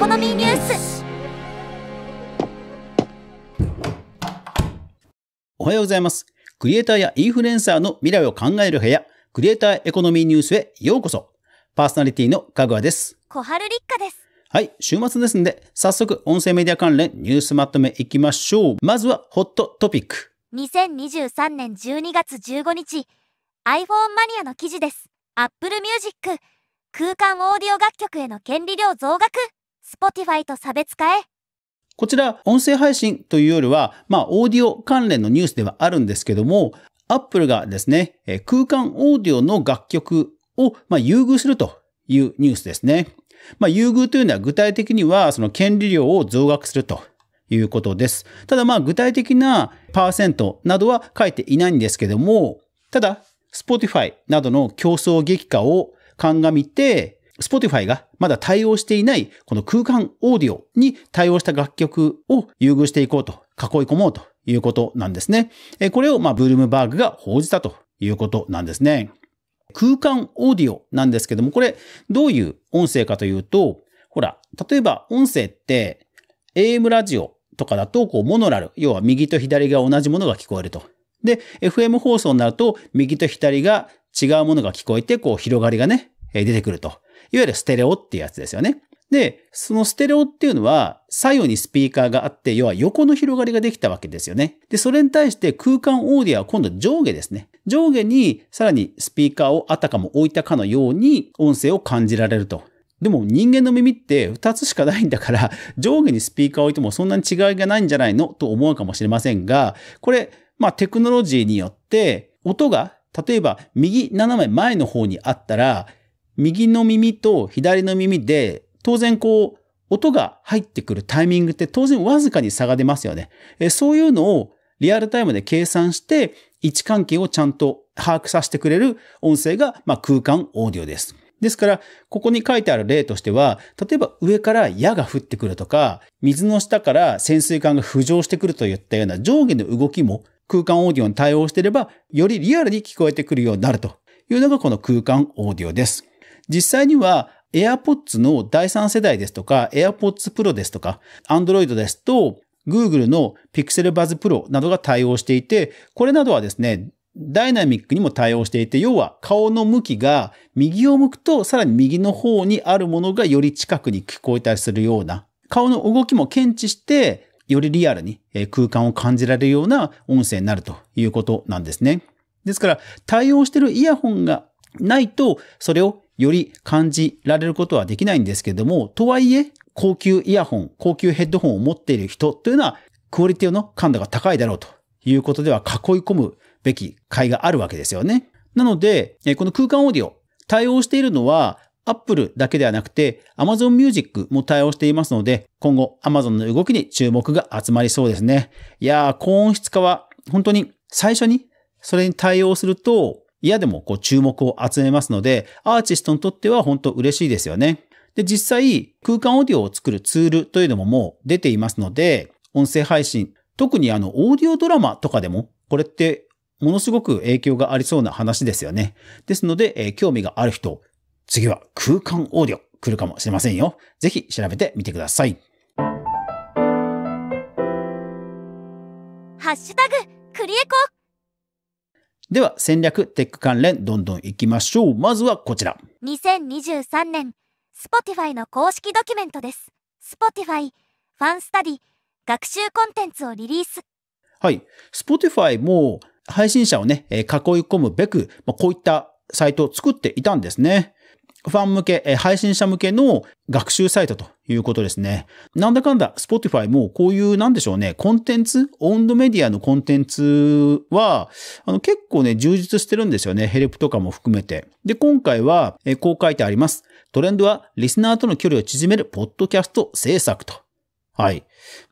コノミーニュースおはようございますクリエイターやインフルエンサーの未来を考える部屋クリエイターエコノミーニュースへようこそパーソナリティのかぐわです小春立花ですはい、週末ですんで、早速音声メディア関連ニュースまとめいきましょう。まずはホットトピック。2023年12月15日、iPhone マニアの記事です。Apple Music、空間オーディオ楽曲への権利料増額。Spotify と差別化へこちら、音声配信というよりは、まあ、オーディオ関連のニュースではあるんですけども、Apple がですね、空間オーディオの楽曲を、ま優遇するというニュースですね。まあ、優遇というのは具体的には、その権利量を増額するということです。ただ、まあ、具体的なパーセントなどは書いていないんですけども、ただ、Spotify などの競争激化を鑑みて、Spotify がまだ対応していないこの空間オーディオに対応した楽曲を優遇していこうと、囲い込もうということなんですね。これをまあブルームバーグが報じたということなんですね。空間オーディオなんですけども、これどういう音声かというと、ほら、例えば音声って AM ラジオとかだとこうモノラル、要は右と左が同じものが聞こえると。で、FM 放送になると右と左が違うものが聞こえてこう広がりがね、出てくると。いわゆるステレオっていうやつですよね。で、そのステレオっていうのは左右にスピーカーがあって、要は横の広がりができたわけですよね。で、それに対して空間オーディアは今度上下ですね。上下にさらにスピーカーをあたかも置いたかのように音声を感じられると。でも人間の耳って2つしかないんだから 上下にスピーカーを置いてもそんなに違いがないんじゃないのと思うかもしれませんが、これ、まあテクノロジーによって音が例えば右斜め前の方にあったら右の耳と左の耳で、当然こう、音が入ってくるタイミングって当然わずかに差が出ますよね。そういうのをリアルタイムで計算して、位置関係をちゃんと把握させてくれる音声が、まあ、空間オーディオです。ですから、ここに書いてある例としては、例えば上から矢が降ってくるとか、水の下から潜水艦が浮上してくるといったような上下の動きも空間オーディオに対応していれば、よりリアルに聞こえてくるようになるというのがこの空間オーディオです。実際には AirPods の第3世代ですとか、AirPods Pro ですとか、Android ですと、Google の Pixel Buzz Pro などが対応していて、これなどはですね、ダイナミックにも対応していて、要は顔の向きが右を向くとさらに右の方にあるものがより近くに聞こえたりするような、顔の動きも検知して、よりリアルに空間を感じられるような音声になるということなんですね。ですから、対応しているイヤホンがないと、それをより感じられることはできないんですけども、とはいえ、高級イヤホン、高級ヘッドホンを持っている人というのは、クオリティの感度が高いだろうということでは囲い込むべき会があるわけですよね。なので、この空間オーディオ、対応しているのは、Apple だけではなくて Amazon Music も対応していますので、今後 Amazon の動きに注目が集まりそうですね。いやー、高音質化は本当に最初にそれに対応すると嫌でもこう注目を集めますので、アーティストにとっては本当嬉しいですよね。で、実際、空間オーディオを作るツールというのももう出ていますので、音声配信、特にあの、オーディオドラマとかでも、これってものすごく影響がありそうな話ですよね。ですので、えー、興味がある人、次は空間オーディオ来るかもしれませんよ。ぜひ調べてみてください。ハッシュタグ、クリエコでは戦略テック関連どんどんいきましょう。まずはこちら。2023年、Spotify の公式ドキュメントです。Spotify、ファンスタディ、学習コンテンツをリリース。はい。Spotify も配信者をね、囲い込むべく、こういったサイトを作っていたんですね。ファン向け、配信者向けの学習サイトということですね。なんだかんだ、Spotify もこういうなんでしょうね、コンテンツ、オンドメディアのコンテンツは、あの結構ね、充実してるんですよね。ヘルプとかも含めて。で、今回は、えこう書いてあります。トレンドは、リスナーとの距離を縮める、ポッドキャスト制作と。はい。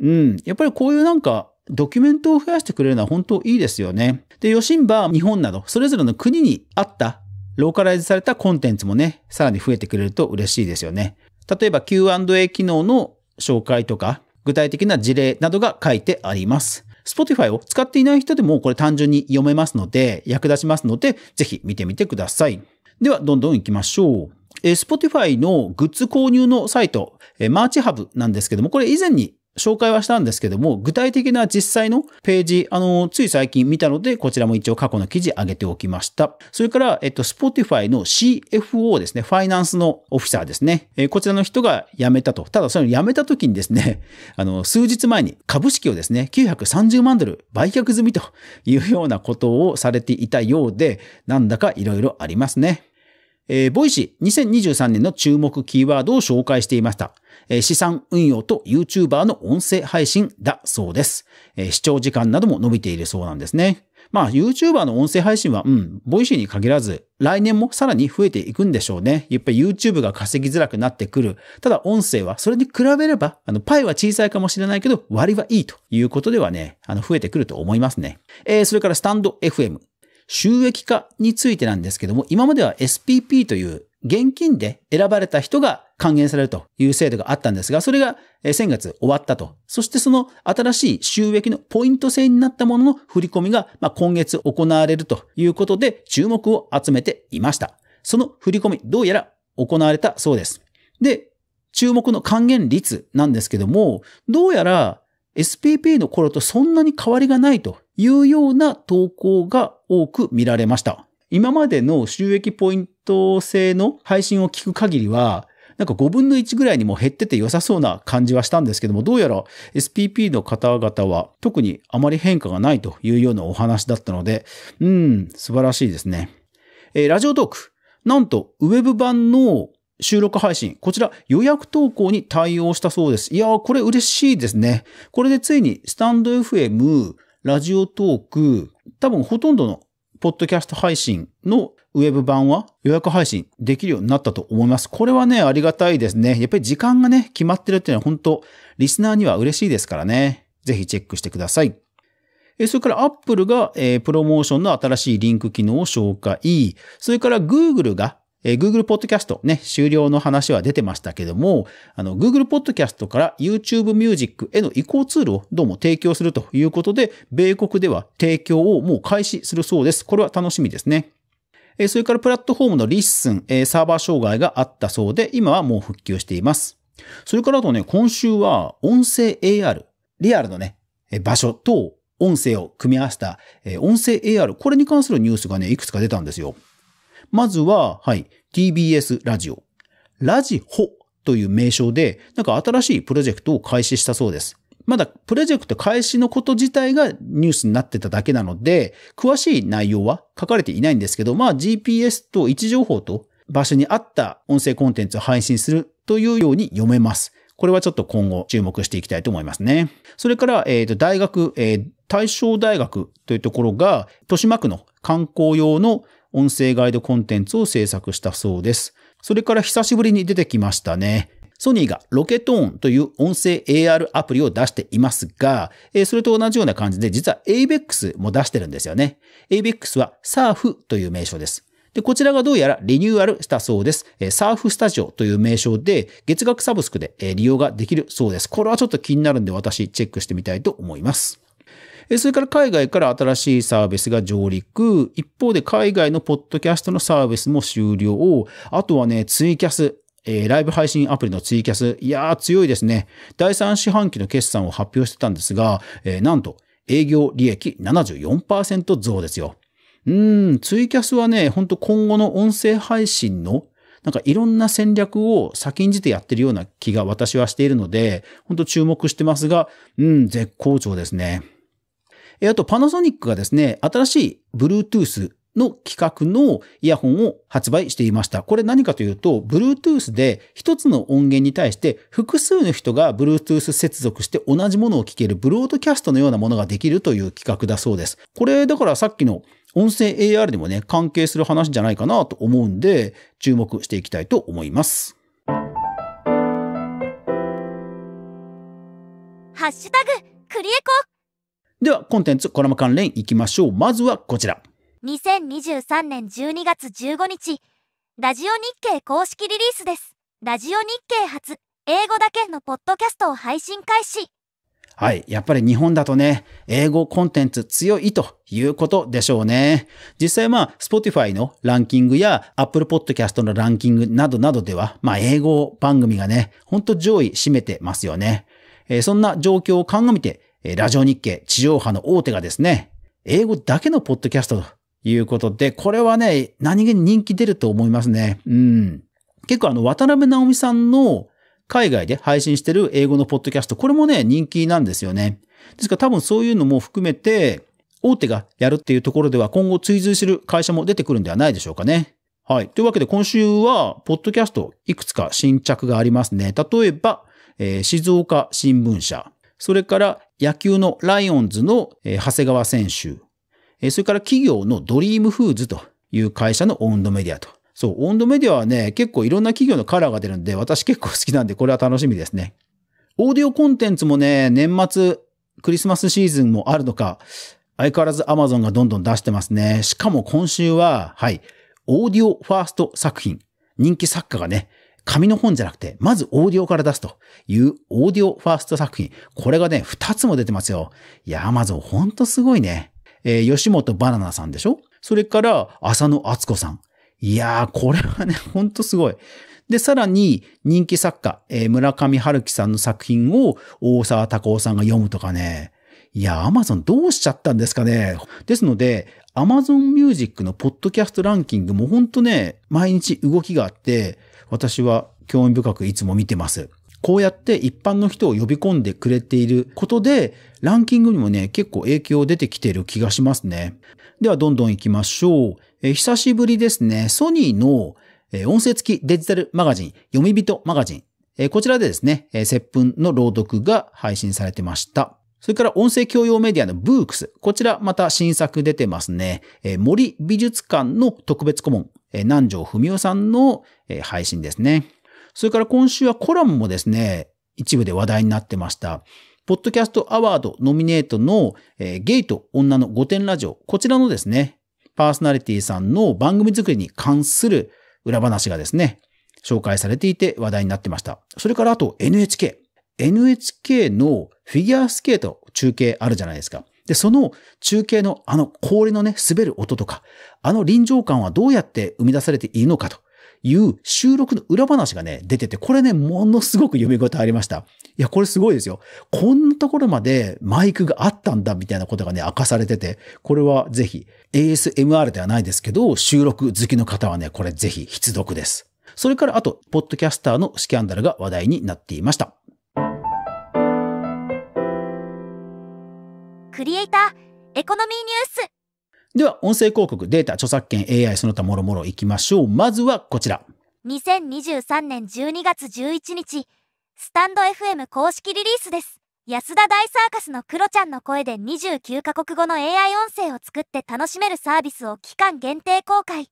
うん。やっぱりこういうなんか、ドキュメントを増やしてくれるのは本当いいですよね。で、ヨシンバ、日本など、それぞれの国にあったローカライズされたコンテンツもね、さらに増えてくれると嬉しいですよね。例えば Q&A 機能の紹介とか、具体的な事例などが書いてあります。Spotify を使っていない人でもこれ単純に読めますので、役立ちますので、ぜひ見てみてください。では、どんどん行きましょう。え Spotify のグッズ購入のサイト、えマーチハブなんですけども、これ以前に紹介はしたんですけども、具体的な実際のページ、あの、つい最近見たので、こちらも一応過去の記事上げておきました。それから、えっと、Spotify の CFO ですね、ファイナンスのオフィサーですね。えこちらの人が辞めたと。ただ、その辞めた時にですね、あの、数日前に株式をですね、930万ドル売却済みというようなことをされていたようで、なんだか色々ありますね。えー、ボイシー2023年の注目キーワードを紹介していました。え資産運用と YouTuber の音声配信だそうです。え視聴時間なども伸びているそうなんですね。まあ YouTuber の音声配信は、うん、ボイシーに限らず、来年もさらに増えていくんでしょうね。やっぱり YouTube が稼ぎづらくなってくる。ただ音声は、それに比べれば、あの、パイは小さいかもしれないけど、割はいいということではね、あの、増えてくると思いますね。えー、それからスタンド FM。収益化についてなんですけども、今までは SPP という現金で選ばれた人が還元されるという制度があったんですが、それが先月終わったと。そしてその新しい収益のポイント制になったものの振り込みが今月行われるということで注目を集めていました。その振り込み、どうやら行われたそうです。で、注目の還元率なんですけども、どうやら SPP の頃とそんなに変わりがないというような投稿が多く見られました。今までの収益ポイント制の配信を聞く限りは、なんか5分の1ぐらいにも減ってて良さそうな感じはしたんですけども、どうやら SPP の方々は特にあまり変化がないというようなお話だったので、うん、素晴らしいですね。えー、ラジオトーク。なんと、ウェブ版の収録配信。こちら予約投稿に対応したそうです。いやー、これ嬉しいですね。これでついにスタンド FM、ラジオトーク、多分ほとんどのポッドキャスト配信のウェブ版は予約配信できるようになったと思います。これはね、ありがたいですね。やっぱり時間がね、決まってるっていうのは本当、リスナーには嬉しいですからね。ぜひチェックしてください。それから Apple が、えー、プロモーションの新しいリンク機能を紹介。それから Google が、えー、Google Podcast ね、終了の話は出てましたけども、あの、Google Podcast から YouTube Music への移行ツールをどうも提供するということで、米国では提供をもう開始するそうです。これは楽しみですね。えそれからプラットフォームのリッスン、えサーバー障害があったそうで、今はもう復旧しています。それからあとね、今週は音声 AR、リアルのね、え場所と音声を組み合わせた、え音声 AR、これに関するニュースがね、いくつか出たんですよ。まずは、はい、TBS ラジオ。ラジホという名称で、なんか新しいプロジェクトを開始したそうです。まだプロジェクト開始のこと自体がニュースになってただけなので、詳しい内容は書かれていないんですけど、まあ GPS と位置情報と場所に合った音声コンテンツを配信するというように読めます。これはちょっと今後注目していきたいと思いますね。それから、えっ、ー、と、大学、えー、大正大学というところが、豊島区の観光用の音声ガイドコンテンツを制作したそうです。それから久しぶりに出てきましたね。ソニーがロケトーンという音声 AR アプリを出していますが、えそれと同じような感じで、実は ABEX も出してるんですよね。ABEX はサーフという名称です。で、こちらがどうやらリニューアルしたそうです。えサーフスタジオという名称で、月額サブスクで、え利用ができるそうです。これはちょっと気になるんで、私チェックしてみたいと思います。それから海外から新しいサービスが上陸。一方で海外のポッドキャストのサービスも終了。あとはね、ツイキャス。えー、ライブ配信アプリのツイキャス、いやー強いですね。第3四半期の決算を発表してたんですが、えー、なんと営業利益74%増ですよ。うーん、ツイキャスはね、ほんと今後の音声配信のなんかいろんな戦略を先んじてやってるような気が私はしているので、ほんと注目してますが、うん、絶好調ですね。えあと、パナソニックがですね、新しい Bluetooth の企画のイヤホンを発売していました。これ何かというと、Bluetooth で一つの音源に対して複数の人が Bluetooth 接続して同じものを聴けるブロードキャストのようなものができるという企画だそうです。これだからさっきの音声 AR にもね、関係する話じゃないかなと思うんで、注目していきたいと思います。ハッシュタグ、クリエコでは、コンテンツ、コラム関連いきましょう。まずはこちら。2023年12月15日、ラジオ日経公式リリースです。ラジオ日経初、英語だけのポッドキャストを配信開始。はい。やっぱり日本だとね、英語コンテンツ強いということでしょうね。実際まあ、Spotify のランキングや Apple Podcast のランキングなどなどでは、まあ、英語番組がね、ほんと上位占めてますよね。えー、そんな状況を鑑みて、ラジオ日経地上波の大手がですね、英語だけのポッドキャストいうことで、これはね、何気に人気出ると思いますね。うん。結構あの、渡辺直美さんの海外で配信してる英語のポッドキャスト、これもね、人気なんですよね。ですから多分そういうのも含めて、大手がやるっていうところでは今後追随する会社も出てくるんではないでしょうかね。はい。というわけで今週は、ポッドキャストいくつか新着がありますね。例えば、えー、静岡新聞社。それから野球のライオンズの、えー、長谷川選手。それから企業のドリームフーズという会社のオンドメディアと。そう、オンドメディアはね、結構いろんな企業のカラーが出るんで、私結構好きなんで、これは楽しみですね。オーディオコンテンツもね、年末、クリスマスシーズンもあるのか、相変わらず Amazon がどんどん出してますね。しかも今週は、はい、オーディオファースト作品、人気作家がね、紙の本じゃなくて、まずオーディオから出すというオーディオファースト作品。これがね、2つも出てますよ。いや、Amazon ほんとすごいね。えー、吉本バナナさんでしょそれから、浅野敦子さん。いやー、これはね、ほんとすごい。で、さらに人気作家、えー、村上春樹さんの作品を大沢たかさんが読むとかね。いや、アマゾンどうしちゃったんですかね。ですので、アマゾンミュージックのポッドキャストランキングもほんとね、毎日動きがあって、私は興味深くいつも見てます。こうやって一般の人を呼び込んでくれていることで、ランキングにもね、結構影響出てきている気がしますね。では、どんどん行きましょう。え久しぶりですね、ソニーの音声付きデジタルマガジン、読み人マガジン。えこちらでですね、え接吻の朗読が配信されてました。それから音声教養メディアのブークス。こちらまた新作出てますね。え森美術館の特別顧問、え南條文夫さんの、え配信ですね。それから今週はコラムもですね、一部で話題になってました。ポッドキャストアワードノミネートの、えー、ゲイと女の5点ラジオ、こちらのですね、パーソナリティさんの番組作りに関する裏話がですね、紹介されていて話題になってました。それからあと NHK。NHK のフィギュアスケート中継あるじゃないですか。で、その中継のあの氷のね、滑る音とか、あの臨場感はどうやって生み出されているのかという収録の裏話がね、出てて、これね、ものすごく読み応えありました。いや、これすごいですよ。こんなところまでマイクがあったんだ、みたいなことがね、明かされてて、これはぜひ、ASMR ではないですけど、収録好きの方はね、これぜひ必読です。それからあと、ポッドキャスターのスキャンダルが話題になっていました。クリエイター、エコノミーニュース。では、音声広告、データ、著作権、AI、その他もろもろいきましょう。まずはこちら。2023年12月11日、スタンド FM 公式リリースです。安田大サーカスのクロちゃんの声で29カ国語の AI 音声を作って楽しめるサービスを期間限定公開。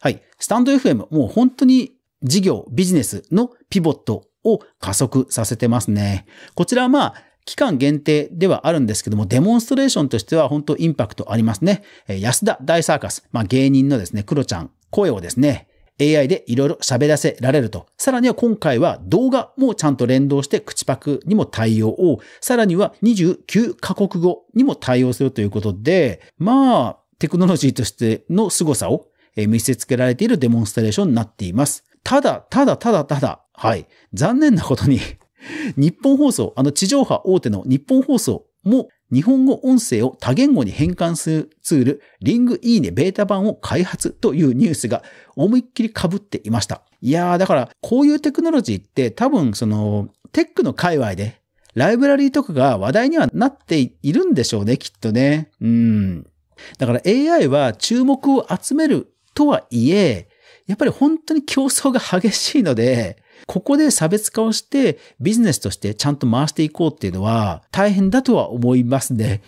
はい。スタンド FM、もう本当に事業、ビジネスのピボットを加速させてますね。こちらはまあ、期間限定ではあるんですけども、デモンストレーションとしては本当インパクトありますね。安田大サーカス、まあ、芸人のですね、クロちゃん、声をですね、AI でいろいろ喋らせられると。さらには今回は動画もちゃんと連動して口パクにも対応を、さらには29カ国語にも対応するということで、まあ、テクノロジーとしての凄さを見せつけられているデモンストレーションになっています。ただ、ただ、ただ、ただ、はい。残念なことに日本放送、あの地上波大手の日本放送も日本語音声を多言語に変換するツール、リングいいねベータ版を開発というニュースが思いっきり被っていました。いやー、だからこういうテクノロジーって多分そのテックの界隈でライブラリーとかが話題にはなっているんでしょうね、きっとね。うん。だから AI は注目を集めるとはいえ、やっぱり本当に競争が激しいので、ここで差別化をしてビジネスとしてちゃんと回していこうっていうのは大変だとは思いますね。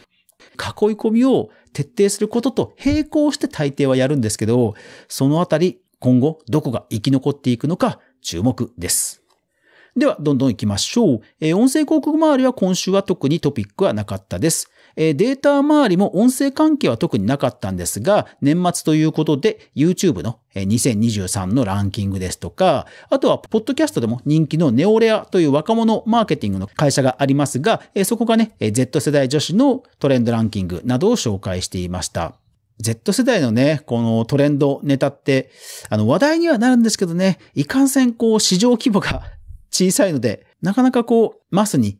囲い込みを徹底することと並行して大抵はやるんですけど、そのあたり今後どこが生き残っていくのか注目です。では、どんどん行きましょう。えー、音声広告周りは今週は特にトピックはなかったです。えデータ周りも音声関係は特になかったんですが、年末ということで YouTube の2023のランキングですとか、あとは、ポッドキャストでも人気のネオレアという若者マーケティングの会社がありますが、そこがね、Z 世代女子のトレンドランキングなどを紹介していました。Z 世代のね、このトレンドネタって、あの話題にはなるんですけどね、いかんせんこう市場規模が小さいので、なかなかこう、マスに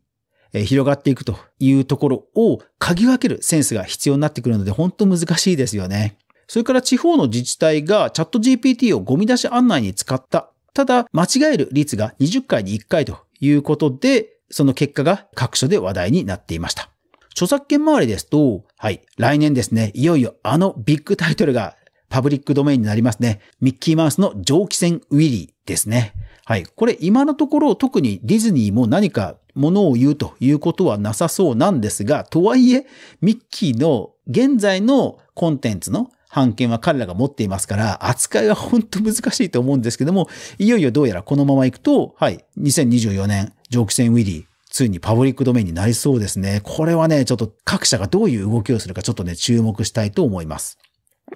広がっていくというところを嗅ぎ分けるセンスが必要になってくるので本当難しいですよね。それから地方の自治体がチャット GPT をゴミ出し案内に使った。ただ、間違える率が20回に1回ということで、その結果が各所で話題になっていました。著作権周りですと、はい、来年ですね、いよいよあのビッグタイトルがパブリックドメインになりますね。ミッキーマウスの蒸気船ウィリーですね。はい。これ今のところ特にディズニーも何かものを言うということはなさそうなんですが、とはいえ、ミッキーの現在のコンテンツの判権は彼らが持っていますから、扱いは本当難しいと思うんですけども、いよいよどうやらこのまま行くと、はい、2024年、蒸気船ウィリー、ついにパブリックドメインになりそうですね。これはね、ちょっと各社がどういう動きをするかちょっとね、注目したいと思います。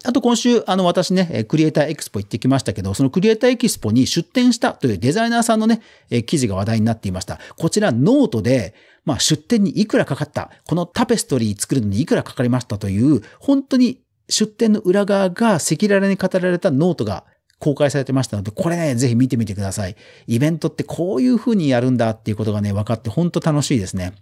あと今週、あの私ね、クリエイターエキスポ行ってきましたけど、そのクリエイターエキスポに出展したというデザイナーさんのね、記事が話題になっていました。こちらノートで、まあ出展にいくらかかった、このタペストリー作るのにいくらかかりましたという、本当に出展の裏側が赤裸々に語られたノートが公開されてましたので、これね、ぜひ見てみてください。イベントってこういう風にやるんだっていうことがね、分かって本当楽しいですね。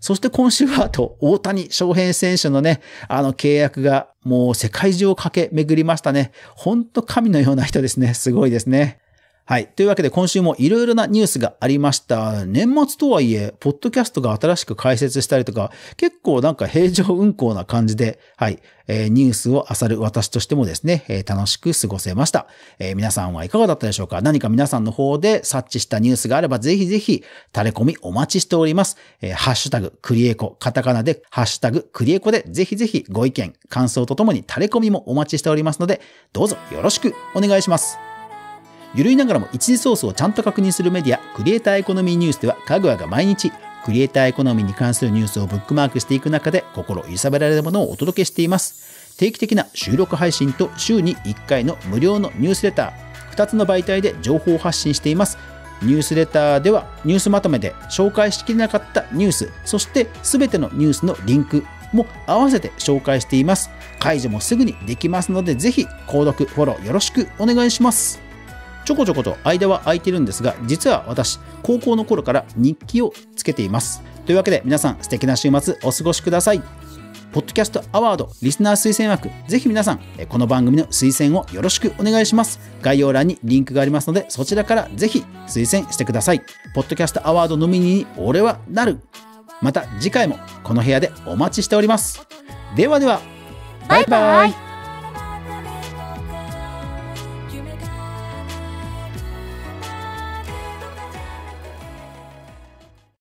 そして今週は、あと、大谷翔平選手のね、あの契約がもう世界中を駆け巡りましたね。ほんと神のような人ですね。すごいですね。はい。というわけで今週もいろいろなニュースがありました。年末とはいえ、ポッドキャストが新しく開設したりとか、結構なんか平常運行な感じで、はい。えー、ニュースを漁る私としてもですね、えー、楽しく過ごせました。えー、皆さんはいかがだったでしょうか何か皆さんの方で察知したニュースがあれば、ぜひぜひ、垂れ込みお待ちしております。えハッシュタグ、クリエコ、カタカナで、ハッシュタグ、クリエコで、ぜひぜひご意見、感想とともに垂れ込みもお待ちしておりますので、どうぞよろしくお願いします。ゆるいながらも一時ソースをちゃんと確認するメディア、クリエイターエコノミーニュースでは、かぐわが毎日、クリエイターエコノミーに関するニュースをブックマークしていく中で、心揺さぶられるものをお届けしています。定期的な収録配信と週に1回の無料のニュースレター、2つの媒体で情報発信しています。ニュースレターではニュースまとめで紹介しきれなかったニュース、そして全てのニュースのリンクも合わせて紹介しています。解除もすぐにできますので、ぜひ、購読、フォローよろしくお願いします。ちょこちょこと間は空いてるんですが、実は私、高校の頃から日記をつけています。というわけで皆さん素敵な週末お過ごしください。ポッドキャストアワードリスナー推薦枠、ぜひ皆さん、この番組の推薦をよろしくお願いします。概要欄にリンクがありますので、そちらからぜひ推薦してください。ポッドキャストアワードのみに俺はなる。また次回もこの部屋でお待ちしております。ではでは、バイバイバイバイ